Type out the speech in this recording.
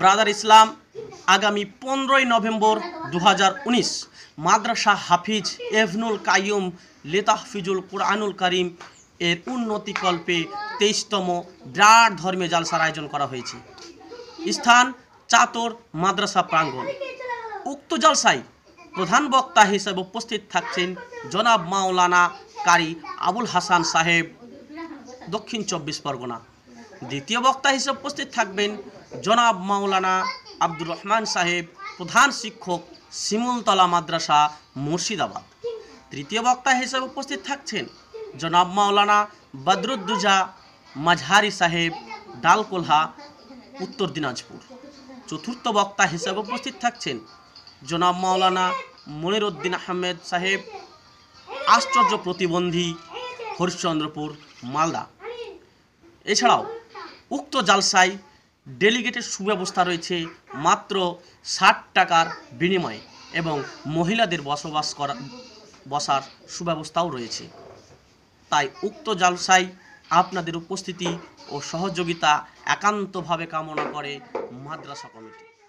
brother ইসলাম আগামী পনেরোই November দু মাদ্রাসা হাফিজ এভনুল কাইম লেতাহফিজুল কুরআনুল করিম এর উন্নতিকল্পে তেইশতম বিরাট ধর্মীয় জালসার আয়োজন করা হয়েছে স্থান চাতর মাদ্রাসা প্রাঙ্গণ উক্ত জলসাই প্রধান বক্তা হিসেবে উপস্থিত থাকছেন জনাব মাওলানা কারি আবুল হাসান সাহেব দক্ষিণ চব্বিশ পরগনা দ্বিতীয় বক্তা হিসেবে উপস্থিত থাকবেন জনাব মাওলানা আব্দুর রহমান সাহেব প্রধান শিক্ষক শিমুলতলা মাদ্রাসা মুর্শিদাবাদ তৃতীয় বক্তা হিসেবে উপস্থিত থাকছেন জনাব মাওলানা বদরুদ্দুজা মাঝহারি সাহেব ডালকোলহা উত্তর দিনাজপুর চতুর্থ বক্তা হিসেবে উপস্থিত থাকছেন জনাব মাওলানা মনিরুদ্দিন আহমেদ সাহেব আশ্চর্য প্রতিবন্ধী হরিশ্চন্দ্রপুর মালদা এছাড়াও উক্ত জালসায় ডেলিগেটের সুব্যবস্থা রয়েছে মাত্র ষাট টাকার বিনিময়ে এবং মহিলাদের বসবাস করা বসার সুব্যবস্থাও রয়েছে তাই উক্ত জালসায় আপনাদের উপস্থিতি ও সহযোগিতা একান্তভাবে কামনা করে মাদ্রাসা কমিটি